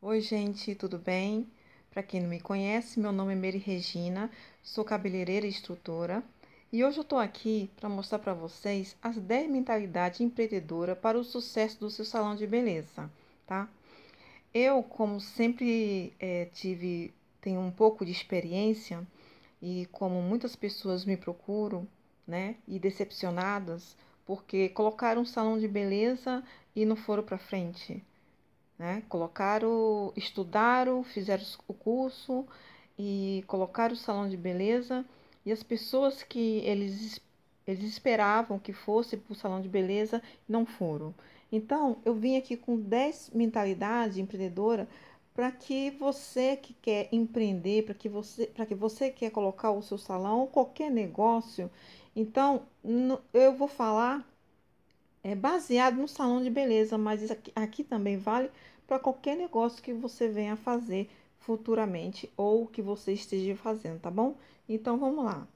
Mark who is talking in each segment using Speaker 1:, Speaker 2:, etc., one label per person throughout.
Speaker 1: Oi, gente, tudo bem? Para quem não me conhece, meu nome é Mary Regina, sou cabeleireira e instrutora e hoje eu estou aqui para mostrar para vocês as 10 mentalidades empreendedora para o sucesso do seu salão de beleza, tá? Eu, como sempre é, tive, tenho um pouco de experiência e como muitas pessoas me procuram, né, e decepcionadas porque colocaram um salão de beleza e não foram para frente, né? Colocaram, estudaram, fizeram o curso e colocaram o salão de beleza e as pessoas que eles eles esperavam que fosse para o salão de beleza não foram. Então, eu vim aqui com 10 mentalidades empreendedora para que você que quer empreender, para que você, para que você quer colocar o seu salão, qualquer negócio. Então, eu vou falar é baseado no salão de beleza, mas aqui, aqui também vale para qualquer negócio que você venha fazer futuramente ou que você esteja fazendo, tá bom? Então vamos lá.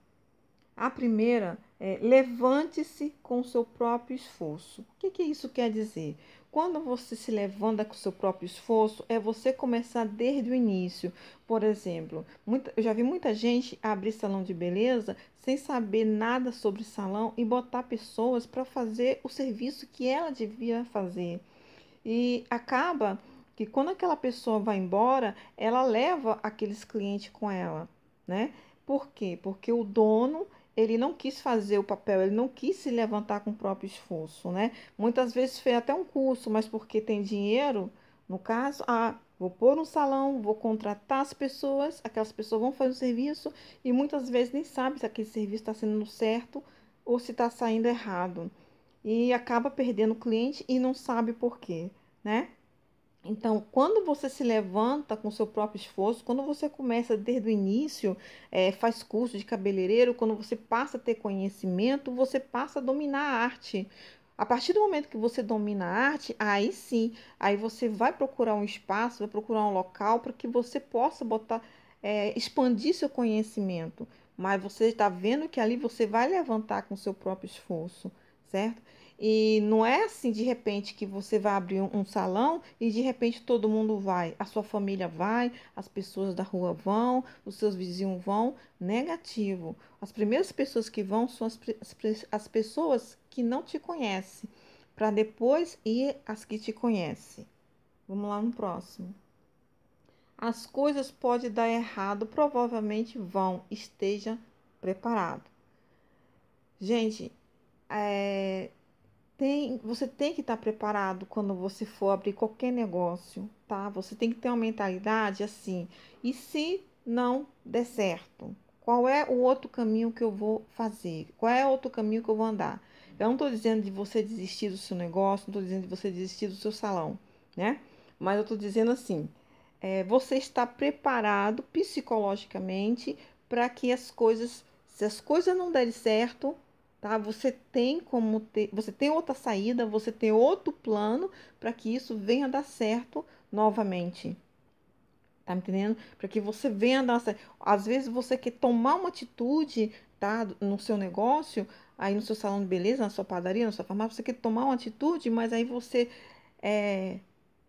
Speaker 1: A primeira é levante-se com seu próprio esforço. O que, que isso quer dizer? Quando você se levanta com seu próprio esforço, é você começar desde o início. Por exemplo, muita, eu já vi muita gente abrir salão de beleza sem saber nada sobre salão e botar pessoas para fazer o serviço que ela devia fazer. E acaba que quando aquela pessoa vai embora, ela leva aqueles clientes com ela, né? Por quê? Porque o dono ele não quis fazer o papel, ele não quis se levantar com o próprio esforço, né? Muitas vezes foi até um curso, mas porque tem dinheiro, no caso, ah, vou pôr um salão, vou contratar as pessoas, aquelas pessoas vão fazer o serviço e muitas vezes nem sabe se aquele serviço está sendo certo ou se está saindo errado. E acaba perdendo o cliente e não sabe por quê, né? Então, quando você se levanta com seu próprio esforço, quando você começa desde o início, é, faz curso de cabeleireiro, quando você passa a ter conhecimento, você passa a dominar a arte. A partir do momento que você domina a arte, aí sim, aí você vai procurar um espaço, vai procurar um local para que você possa botar, é, expandir seu conhecimento. Mas você está vendo que ali você vai levantar com seu próprio esforço, certo? E não é assim de repente que você vai abrir um, salão e de repente todo mundo vai, a sua família vai, as pessoas da rua vão, os seus vizinhos vão. Negativo. As primeiras pessoas que vão são as, as pessoas que não te conhecem, para depois ir as que te conhecem. Vamos lá no próximo. As coisas podem dar errado, provavelmente vão, esteja preparado. Gente, é, tem, você tem que estar tá preparado quando você for abrir qualquer negócio, tá? Você tem que ter uma mentalidade assim. E se não der certo? Qual é o outro caminho que eu vou fazer? Qual é o outro caminho que eu vou andar? Eu não estou dizendo de você desistir do seu negócio, não estou dizendo de você desistir do seu salão, né? Mas eu estou dizendo assim: é, você está preparado psicologicamente para que as coisas, se as coisas não derem certo, tá? Você tem como ter, você tem outra saída, você tem outro plano para que isso venha dar certo novamente. Tá me entendendo? Para que você venha dar certo. Às vezes você quer tomar uma atitude, tá, no seu negócio, aí no seu salão de beleza, na sua padaria, na sua farmácia, você quer tomar uma atitude, mas aí você é,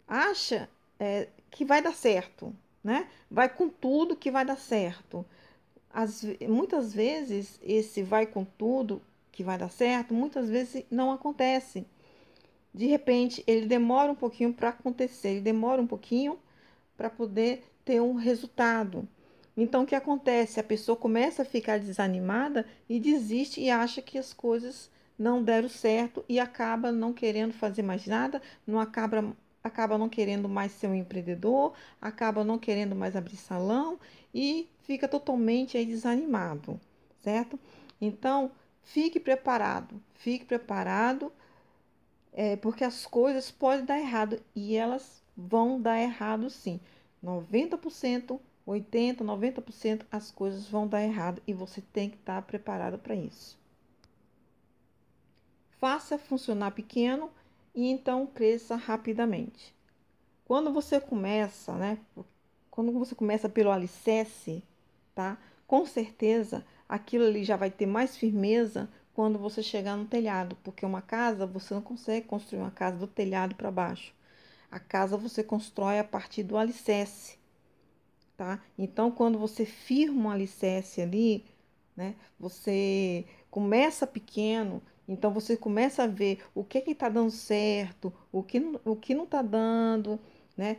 Speaker 1: acha é, que vai dar certo, né? Vai com tudo que vai dar certo. As, muitas vezes esse vai com tudo que vai dar certo, muitas vezes não acontece. De repente, ele demora um pouquinho para acontecer, ele demora um pouquinho para poder ter um resultado. Então, o que acontece? A pessoa começa a ficar desanimada e desiste e acha que as coisas não deram certo e acaba não querendo fazer mais nada, não acaba, acaba não querendo mais ser um empreendedor, acaba não querendo mais abrir salão e fica totalmente aí desanimado, certo? Então, Fique preparado, fique preparado, é, porque as coisas podem dar errado e elas vão dar errado sim. 90%, 80%, 90% as coisas vão dar errado e você tem que estar preparado para isso. Faça funcionar pequeno e então cresça rapidamente. Quando você começa, né? Quando você começa pelo alicerce, tá? Com certeza aquilo ali já vai ter mais firmeza quando você chegar no telhado, porque uma casa você não consegue construir uma casa do telhado para baixo. A casa você constrói a partir do alicerce, tá? Então, quando você firma um alicerce ali, né, você começa pequeno, então você começa a ver o que que tá dando certo, o que, o que não tá dando, né?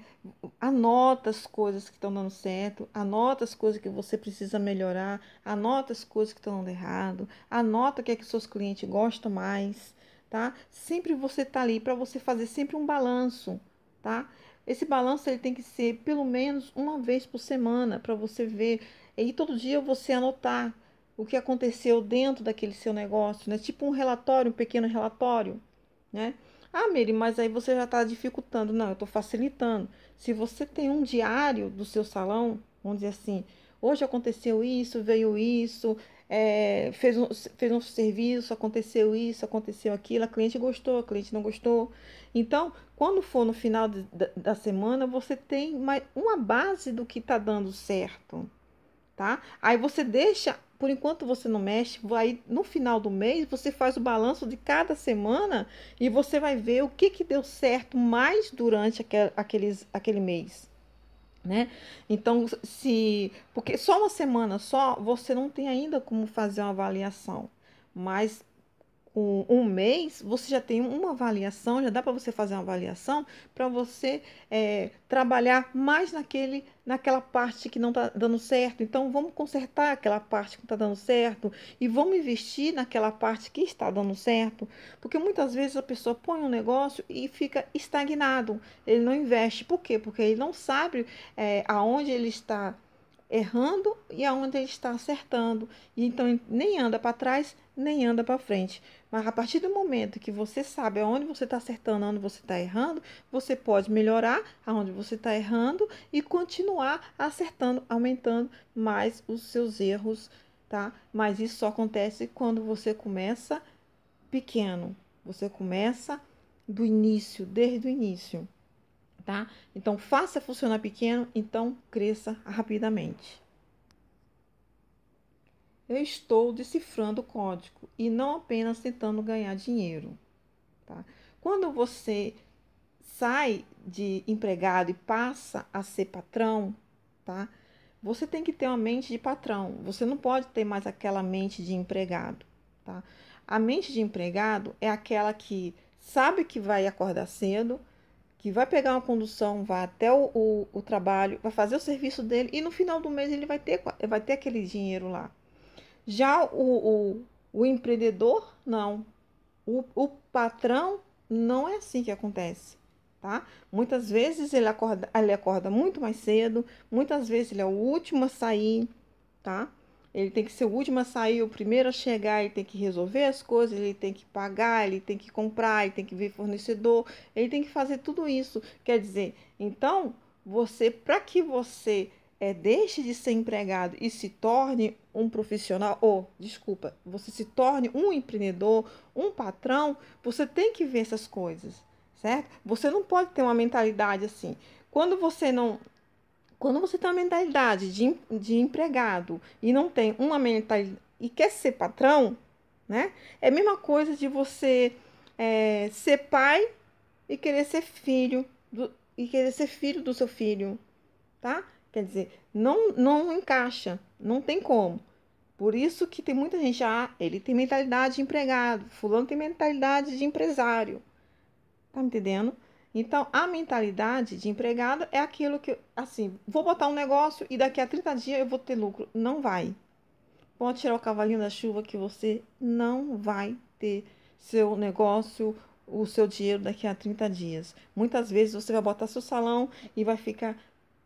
Speaker 1: Anota as coisas que estão dando certo, anota as coisas que você precisa melhorar, anota as coisas que estão dando errado, anota o que é que seus clientes gostam mais, tá? Sempre você tá ali para você fazer sempre um balanço, tá? Esse balanço ele tem que ser pelo menos uma vez por semana para você ver e todo dia você anotar o que aconteceu dentro daquele seu negócio, né? Tipo um relatório, um pequeno relatório, né? Ah, Miri, mas aí você já está dificultando. Não, eu estou facilitando. Se você tem um diário do seu salão, vamos dizer assim, hoje aconteceu isso, veio isso, é, fez, um, fez um serviço, aconteceu isso, aconteceu aquilo, a cliente gostou, a cliente não gostou. Então, quando for no final de, da, da semana, você tem mais uma base do que está dando certo tá? Aí você deixa por enquanto você não mexe, vai no final do mês você faz o balanço de cada semana e você vai ver o que, que deu certo mais durante aquel, aqueles, aquele mês. Né? Então, se porque só uma semana só, você não tem ainda como fazer uma avaliação. Mas um, um, mês, você já tem uma avaliação, já dá para você fazer uma avaliação para você é, trabalhar mais naquele, naquela parte que não está dando certo. Então, vamos consertar aquela parte que não está dando certo e vamos investir naquela parte que está dando certo. Porque muitas vezes a pessoa põe um negócio e fica estagnado, ele não investe. Por quê? Porque ele não sabe é, aonde ele está errando e aonde ele está acertando. E então nem anda para trás nem anda para frente. Mas a partir do momento que você sabe aonde você está acertando, aonde você está errando, você pode melhorar aonde você está errando e continuar acertando, aumentando mais os seus erros, tá? Mas isso só acontece quando você começa pequeno. Você começa do início, desde o início, tá? Então faça funcionar pequeno, então cresça rapidamente eu estou decifrando o código e não apenas tentando ganhar dinheiro. Tá? Quando você sai de empregado e passa a ser patrão, tá? Você tem que ter uma mente de patrão. Você não pode ter mais aquela mente de empregado, tá? A mente de empregado é aquela que sabe que vai acordar cedo, que vai pegar uma condução, vai até o, o, o trabalho, vai fazer o serviço dele e no final do mês ele vai ter, vai ter aquele dinheiro lá, já o, o, o empreendedor, não. O, o patrão, não é assim que acontece. Tá? Muitas vezes ele acorda, ele acorda muito mais cedo, muitas vezes ele é o último a sair, tá? Ele tem que ser o último a sair, o primeiro a chegar, ele tem que resolver as coisas, ele tem que pagar, ele tem que comprar, ele tem que ver fornecedor, ele tem que fazer tudo isso. Quer dizer, então, você, para que você é, deixe de ser empregado e se torne um profissional, ou, desculpa, você se torne um empreendedor, um patrão, você tem que ver essas coisas, certo? Você não pode ter uma mentalidade assim. Quando você não. Quando você tem uma mentalidade de, de empregado e não tem uma mentalidade. e quer ser patrão, né? É a mesma coisa de você é, ser pai e querer ser filho do, e querer ser filho do seu filho, tá? Quer dizer, não, não encaixa, não tem como. Por isso que tem muita gente, ah, ele tem mentalidade de empregado, fulano tem mentalidade de empresário. Tá me entendendo? Então, a mentalidade de empregado é aquilo que, assim, vou botar um negócio e daqui a 30 dias eu vou ter lucro. Não vai. Pode tirar o cavalinho da chuva que você não vai ter seu negócio, o seu dinheiro daqui a 30 dias. Muitas vezes você vai botar seu salão e vai ficar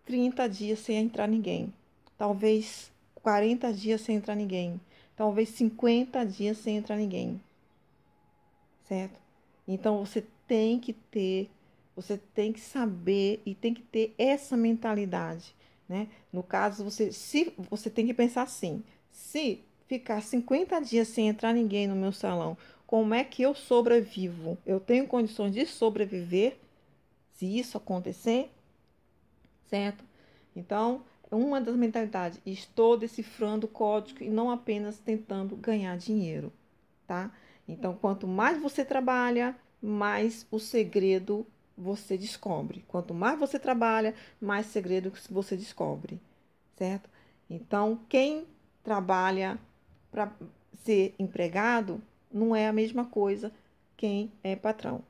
Speaker 1: 30 dias sem entrar ninguém, talvez 40 dias sem entrar ninguém, talvez 50 dias sem entrar ninguém. Certo? Então você tem que ter, você tem que saber e tem que ter essa mentalidade, né? No caso, você se você tem que pensar assim: se ficar 50 dias sem entrar ninguém no meu salão, como é que eu sobrevivo? Eu tenho condições de sobreviver? Se isso acontecer, certo? Então, é uma das mentalidades, estou decifrando o código e não apenas tentando ganhar dinheiro, tá? Então, quanto mais você trabalha, mais o segredo você descobre. Quanto mais você trabalha, mais segredo você descobre, certo? Então, quem trabalha para ser empregado não é a mesma coisa quem é patrão.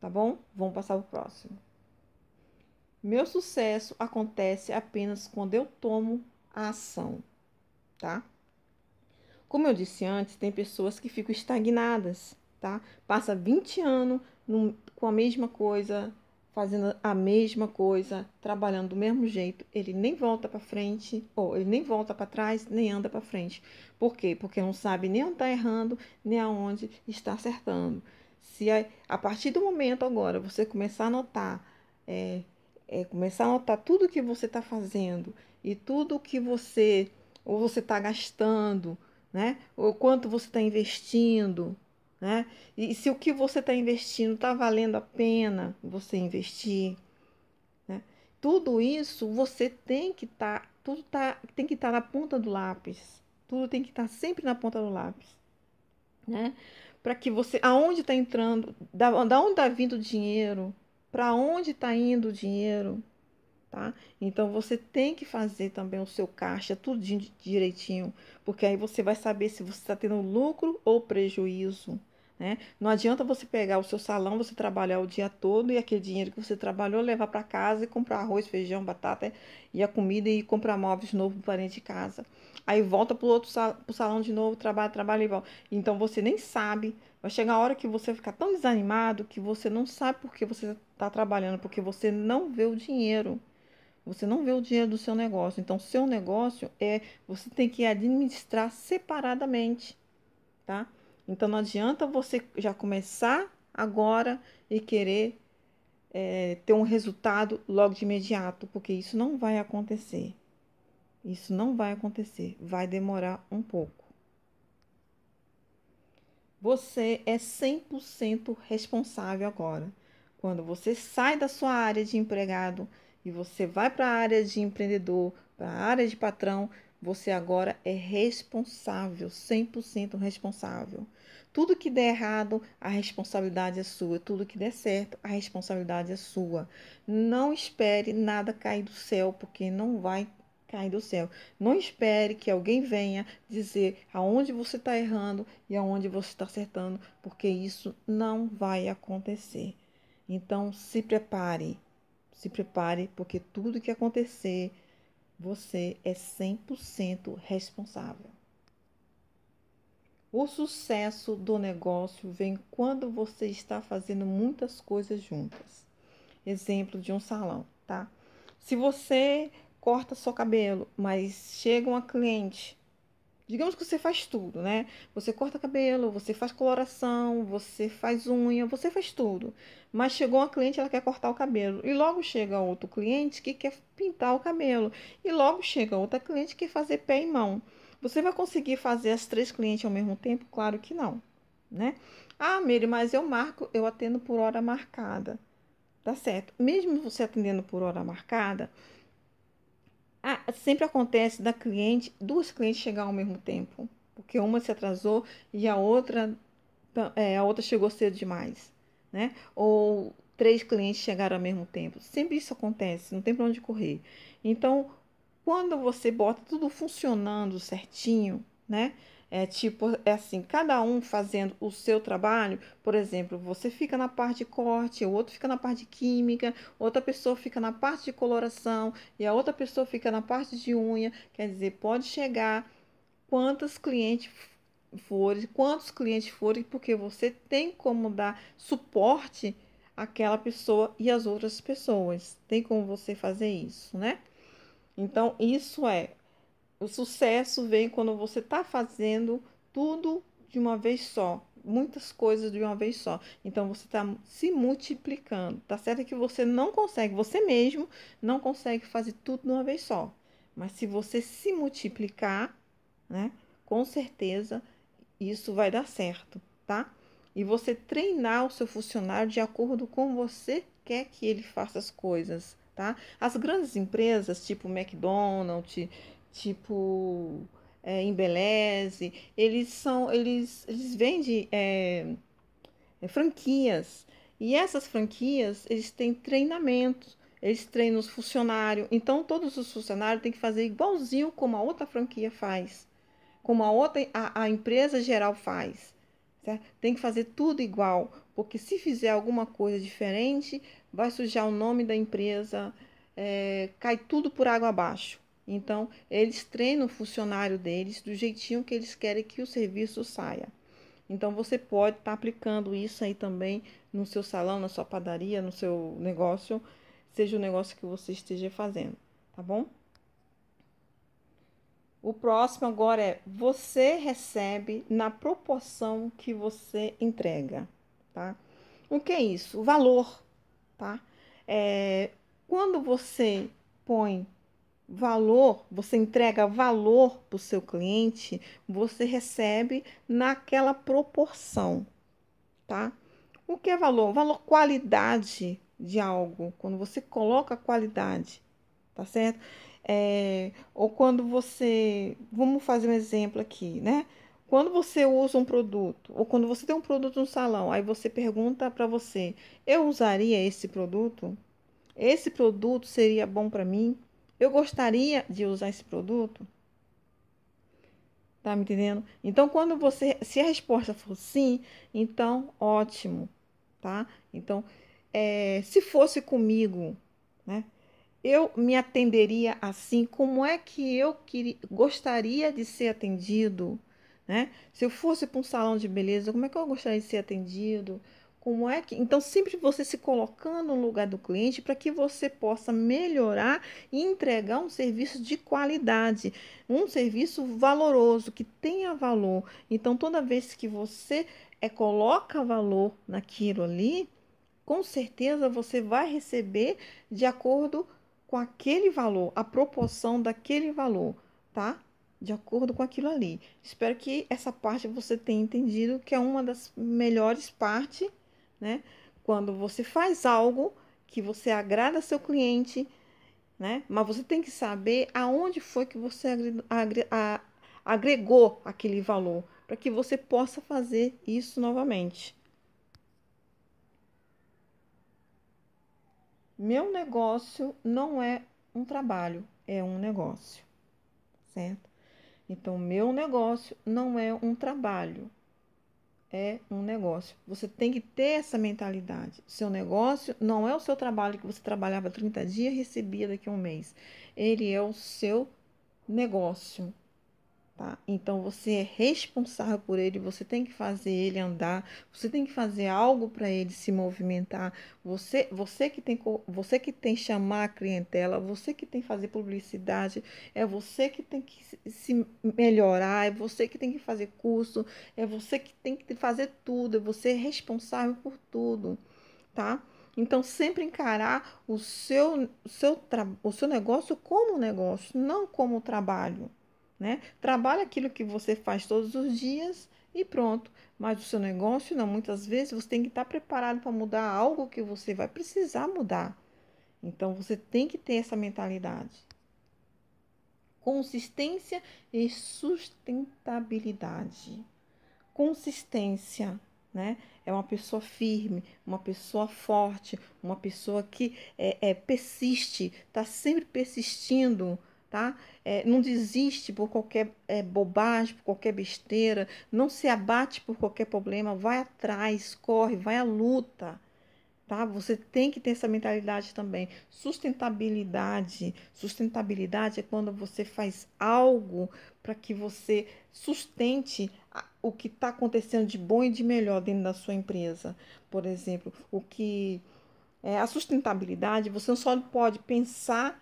Speaker 1: Tá bom? Vamos passar o próximo. Meu sucesso acontece apenas quando eu tomo a ação, tá? Como eu disse antes, tem pessoas que ficam estagnadas, tá? Passa 20 anos num, com a mesma coisa, fazendo a mesma coisa, trabalhando do mesmo jeito, ele nem volta para frente, ou ele nem volta para trás, nem anda para frente. Por quê? Porque não sabe nem onde está errando, nem aonde está acertando. Se a, a, partir do momento agora você começar a notar é, é começar a notar tudo que você está fazendo e tudo que você ou você está gastando, né? Ou quanto você está investindo, né? E se o que você está investindo está valendo a pena você investir, né? Tudo isso você tem que estar, tá, tudo tá, tem que estar tá na ponta do lápis, tudo tem que estar tá sempre na ponta do lápis, né? Para que você, aonde está entrando, da, da onde está vindo o dinheiro, para onde está indo o dinheiro, tá? Então você tem que fazer também o seu caixa tudo direitinho, porque aí você vai saber se você está tendo lucro ou prejuízo. Né? Não adianta você pegar o seu salão, você trabalhar o dia todo e aquele dinheiro que você trabalhou levar para casa e comprar arroz, feijão, batata e a comida e comprar móveis novo para a de casa. Aí volta para o outro sal, pro salão de novo, trabalha, trabalha e volta. Então você nem sabe. Vai chegar a hora que você ficar tão desanimado que você não sabe por que você está trabalhando, porque você não vê o dinheiro. Você não vê o dinheiro do seu negócio. Então, seu negócio é você tem que administrar separadamente, tá? Então não adianta você já começar agora e querer é, ter um resultado logo de imediato, porque isso não vai acontecer. Isso não vai acontecer, vai demorar um pouco. Você é 100% responsável agora. Quando você sai da sua área de empregado e você vai para a área de empreendedor, para a área de patrão, você agora é responsável, 100% responsável. Tudo que der errado, a responsabilidade é sua. Tudo que der certo, a responsabilidade é sua. Não espere nada cair do céu, porque não vai cair do céu. Não espere que alguém venha dizer aonde você está errando e aonde você está acertando, porque isso não vai acontecer. Então, se prepare. Se prepare, porque tudo que acontecer você é 100% responsável. O sucesso do negócio vem quando você está fazendo muitas coisas juntas. Exemplo de um salão, tá? Se você corta seu cabelo, mas chega uma cliente Digamos que você faz tudo, né? Você corta cabelo, você faz coloração, você faz unha, você faz tudo. Mas chegou uma cliente, ela quer cortar o cabelo. E logo chega outro cliente que quer pintar o cabelo. E logo chega outra cliente que quer fazer pé e mão. Você vai conseguir fazer as três clientes ao mesmo tempo? Claro que não, né? Ah, Meire, mas eu marco, eu atendo por hora marcada. Tá certo. Mesmo você atendendo por hora marcada, ah, sempre acontece da cliente, duas clientes chegar ao mesmo tempo, porque uma se atrasou e a outra, é, a outra chegou cedo demais, né? Ou três clientes chegaram ao mesmo tempo. Sempre isso acontece, não tem para onde correr. Então, quando você bota tudo funcionando certinho, né? É tipo, é assim, cada um fazendo o seu trabalho, por exemplo, você fica na parte de corte, o outro fica na parte de química, outra pessoa fica na parte de coloração e a outra pessoa fica na parte de unha. Quer dizer, pode chegar quantas clientes forem, quantos clientes forem, porque você tem como dar suporte àquela pessoa e às outras pessoas. Tem como você fazer isso, né? Então, isso é o sucesso vem quando você está fazendo tudo de uma vez só, muitas coisas de uma vez só. Então você está se multiplicando. Tá certo é que você não consegue, você mesmo não consegue fazer tudo de uma vez só. Mas se você se multiplicar, né, com certeza isso vai dar certo, tá? E você treinar o seu funcionário de acordo com você quer que ele faça as coisas, tá? As grandes empresas, tipo McDonald's, tipo é, embeleze, eles são, eles, eles vendem é, é, franquias. E essas franquias, eles têm treinamentos, eles treinam os funcionários. Então, todos os funcionários têm que fazer igualzinho como a outra franquia faz, como a outra, a, a empresa geral faz. Certo? Tem que fazer tudo igual, porque se fizer alguma coisa diferente, vai sujar o nome da empresa, é, cai tudo por água abaixo. Então, eles treinam o funcionário deles do jeitinho que eles querem que o serviço saia. Então, você pode estar tá aplicando isso aí também no seu salão, na sua padaria, no seu negócio, seja o negócio que você esteja fazendo, tá bom? O próximo agora é você recebe na proporção que você entrega, tá? O que é isso? O valor, tá? É, quando você põe valor, você entrega valor para o seu cliente, você recebe naquela proporção, tá? O que é valor? Valor qualidade de algo, quando você coloca qualidade, tá certo? É, ou quando você, vamos fazer um exemplo aqui, né? Quando você usa um produto, ou quando você tem um produto no salão, aí você pergunta para você: eu usaria esse produto? Esse produto seria bom para mim? Eu gostaria de usar esse produto? Tá me entendendo? Então, quando você. Se a resposta for sim, então ótimo, tá? Então, é, se fosse comigo, né? Eu me atenderia assim? Como é que eu queria, gostaria de ser atendido? Né? Se eu fosse para um salão de beleza, como é que eu gostaria de ser atendido? Como é que. Então, sempre você se colocando no lugar do cliente para que você possa melhorar e entregar um serviço de qualidade, um serviço valoroso, que tenha valor. Então, toda vez que você é, coloca valor naquilo ali, com certeza você vai receber de acordo com aquele valor, a proporção daquele valor, tá? De acordo com aquilo ali. Espero que essa parte você tenha entendido, que é uma das melhores partes né? Quando você faz algo que você agrada seu cliente, né? Mas você tem que saber aonde foi que você agregou aquele valor para que você possa fazer isso novamente. Meu negócio não é um trabalho, é um negócio, certo? Então, meu negócio não é um trabalho, é um negócio. Você tem que ter essa mentalidade. Seu negócio não é o seu trabalho que você trabalhava 30 dias e recebia daqui a um mês. Ele é o seu negócio. Tá? Então você é responsável por ele, você tem que fazer ele andar, você tem que fazer algo para ele se movimentar. Você, você que tem você que tem chamar a clientela, você que tem fazer publicidade, é você que tem que se melhorar, é você que tem que fazer curso, é você que tem que fazer tudo, é você responsável por tudo, tá? Então, sempre encarar o seu, seu, o seu negócio como negócio, não como trabalho né? Trabalha aquilo que você faz todos os dias e pronto. Mas o seu negócio não, muitas vezes você tem que estar preparado para mudar algo que você vai precisar mudar. Então você tem que ter essa mentalidade. Consistência e sustentabilidade. Consistência, né? É uma pessoa firme, uma pessoa forte, uma pessoa que é, é persiste, está sempre persistindo tá? É, não desiste por qualquer é, bobagem, por qualquer besteira, não se abate por qualquer problema, vai atrás, corre, vai à luta, tá? Você tem que ter essa mentalidade também. Sustentabilidade, sustentabilidade é quando você faz algo para que você sustente o que está acontecendo de bom e de melhor dentro da sua empresa, por exemplo, o que é, a sustentabilidade, você só pode pensar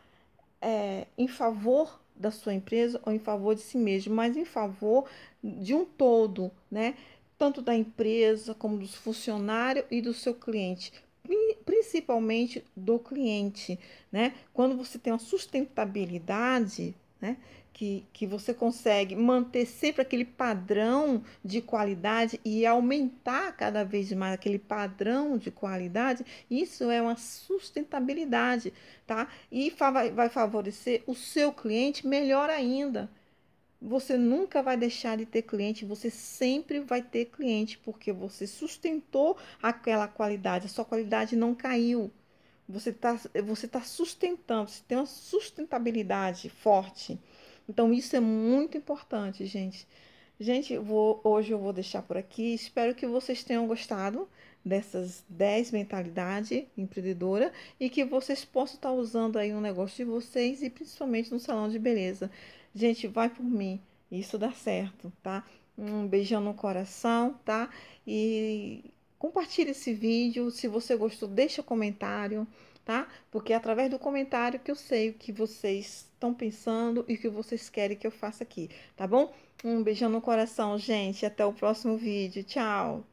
Speaker 1: é, em favor da sua empresa ou em favor de si mesmo, mas em favor de um todo, né? Tanto da empresa como dos funcionários e do seu cliente, principalmente do cliente, né? Quando você tem uma sustentabilidade né? Que, que você consegue manter sempre aquele padrão de qualidade e aumentar cada vez mais aquele padrão de qualidade, isso é uma sustentabilidade, tá? E vai, vai favorecer o seu cliente melhor ainda. Você nunca vai deixar de ter cliente, você sempre vai ter cliente, porque você sustentou aquela qualidade, a sua qualidade não caiu você está você tá sustentando, você tem uma sustentabilidade forte. Então, isso é muito importante, gente. Gente, vou, hoje eu vou deixar por aqui. Espero que vocês tenham gostado dessas 10 mentalidades empreendedora e que vocês possam estar usando aí um negócio de vocês e principalmente no salão de beleza. Gente, vai por mim. Isso dá certo, tá? Um beijão no coração, tá? E Compartilhe esse vídeo, se você gostou, deixa comentário, tá? Porque é através do comentário que eu sei o que vocês estão pensando e o que vocês querem que eu faça aqui, tá bom? Um beijão no coração, gente, até o próximo vídeo. Tchau.